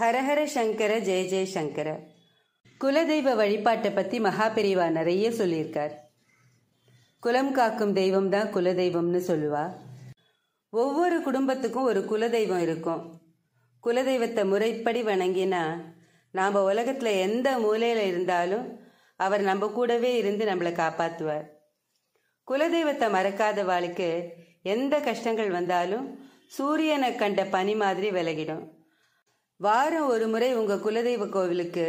ஹரஹர சங்கர ஜெய ஜெயசங்கர குலதெய்வ வழிபாட்டை பற்றி மகா நிறைய சொல்லியிருக்கார் குலம் காக்கும் தெய்வம் தான் குலதெய்வம்னு சொல்லுவா ஒவ்வொரு குடும்பத்துக்கும் ஒரு குலதெய்வம் இருக்கும் குலதெய்வத்தை முறைப்படி வணங்கினா நாம் உலகத்தில் எந்த மூலையில் இருந்தாலும் அவர் நம்ம கூடவே இருந்து நம்மளை காப்பாற்றுவார் குலதெய்வத்தை மறக்காத வாழ்க்கை எந்த கஷ்டங்கள் வந்தாலும் சூரியனை கண்ட பனி மாதிரி விலகிடும் வாரம் ஒரு முறை உங்க குலதெய்வ கோவிலுக்கு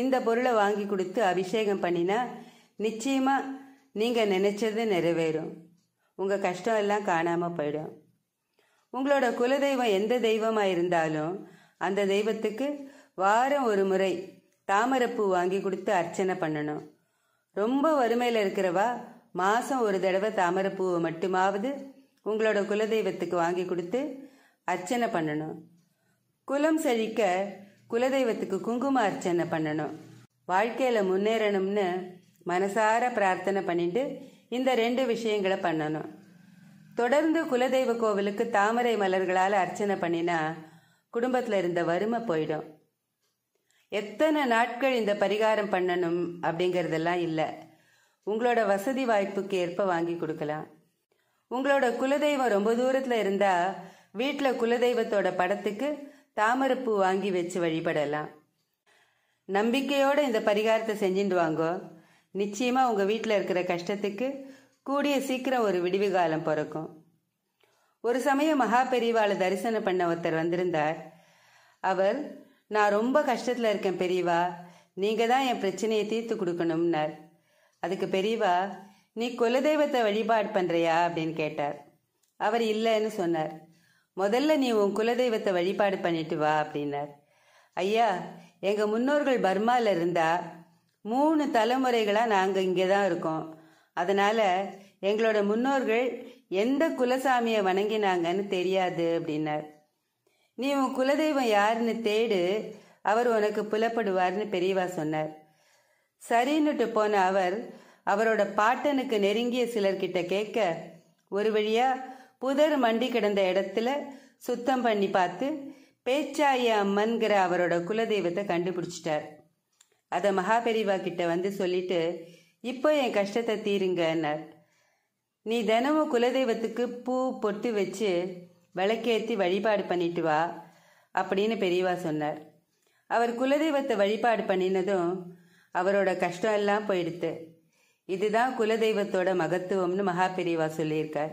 இந்த பொருளை வாங்கி கொடுத்து அபிஷேகம் பண்ணினா நிச்சயமா நீங்க நினைச்சது நிறைவேறும் உங்க கஷ்டம் எல்லாம் காணாம போயிடும் உங்களோட குலதெய்வம் எந்த தெய்வமா இருந்தாலும் அந்த தெய்வத்துக்கு வாரம் ஒரு முறை தாமரைப்பூ வாங்கி கொடுத்து அர்ச்சனை பண்ணணும் ரொம்ப வறுமையில் இருக்கிறவா மாதம் ஒரு தடவை தாமரைப்பூவை மட்டுமாவது உங்களோட குலதெய்வத்துக்கு வாங்கி கொடுத்து அர்ச்சனை பண்ணணும் குலம் செழிக்க குலதெய்வத்துக்கு குங்கும அர்ச்சனை பண்ணணும் வாழ்க்கையில் முன்னேறணும்னு மனசார பிரார்த்தனை பண்ணிட்டு இந்த ரெண்டு விஷயங்களை பண்ணணும் தொடர்ந்து குலதெய்வ கோவிலுக்கு தாமரை மலர்களால் அர்ச்சனை பண்ணினா குடும்பத்தில் இருந்த வறுமை போயிடும் எத்தனை நாட்கள் இந்த பரிகாரம் பண்ணணும் அப்படிங்கிறதெல்லாம் இல்லை உங்களோட வசதி வாய்ப்புக்கு ஏற்ப வாங்கி கொடுக்கலாம் உங்களோட குலதெய்வம் ரொம்ப தூரத்தில் இருந்தால் வீட்டில் குலதெய்வத்தோட படத்துக்கு தாமரைப்பூ வாங்கி வச்சு வழிபடலாம் நம்பிக்கையோட இந்த பரிகாரத்தை செஞ்சுட்டு வாங்கோ நிச்சயமா உங்க வீட்டில் இருக்கிற கஷ்டத்துக்கு கூடிய சீக்கிரம் ஒரு விடிவு காலம் பிறக்கும் ஒரு சமயம் மகா பெரியவாளை தரிசனம் பண்ண ஒருத்தர் வந்திருந்தார் அவர் நான் ரொம்ப கஷ்டத்தில் இருக்கேன் பெரியவா நீங்கள் தான் என் பிரச்சனையை தீர்த்து கொடுக்கணும்னார் அதுக்கு பெரியவா நீ குலதெய்வத்தை வழிபாடு பண்ணுறியா அப்படின்னு கேட்டார் அவர் இல்லைன்னு சொன்னார் முதல்ல நீ உன் குலதெய்வத்தை வழிபாடு பண்ணிட்டு வா அப்படின்னார் ஐயா எங்கள் முன்னோர்கள் பர்மாவில் இருந்தால் மூணு தலைமுறைகளாக நாங்கள் இங்கே தான் இருக்கோம் அதனால் எங்களோட முன்னோர்கள் எந்த குலசாமியை வணங்கினாங்கன்னு தெரியாது அப்படின்னார் நீ உன் குலதெய்வம் யாருன்னு தேடு அவர் உனக்கு புலப்படுவார்னு பெரியவா சொன்னார் சரின்னுட்டு போன அவர் அவரோட பாட்டனுக்கு நெருங்கிய சிலர்கிட்ட கேட்க ஒரு வழியா புதர் மண்டி கிடந்த இடத்துல சுத்தம் பண்ணி பார்த்து பேச்சாய அம்மன்கிற அவரோட குலதெய்வத்தை கண்டுபிடிச்சிட்டார் அதை மகாபெரிவா கிட்ட வந்து சொல்லிட்டு இப்போ என் கஷ்டத்தை தீருங்கன்னார் நீ தினமும் குலதெய்வத்துக்கு பூ பொட்டு வச்சு விளக்கேற்றி வழிபாடு பண்ணிட்டு வா அப்படின்னு பெரியவா சொன்னார் அவர் குலதெய்வத்தை வழிபாடு பண்ணினதும் அவரோட கஷ்டம் எல்லாம் போயிடுத்து இதுதான் குலதெய்வத்தோட மகத்துவம்னு மகா பெரியவா சொல்லியிருக்கார்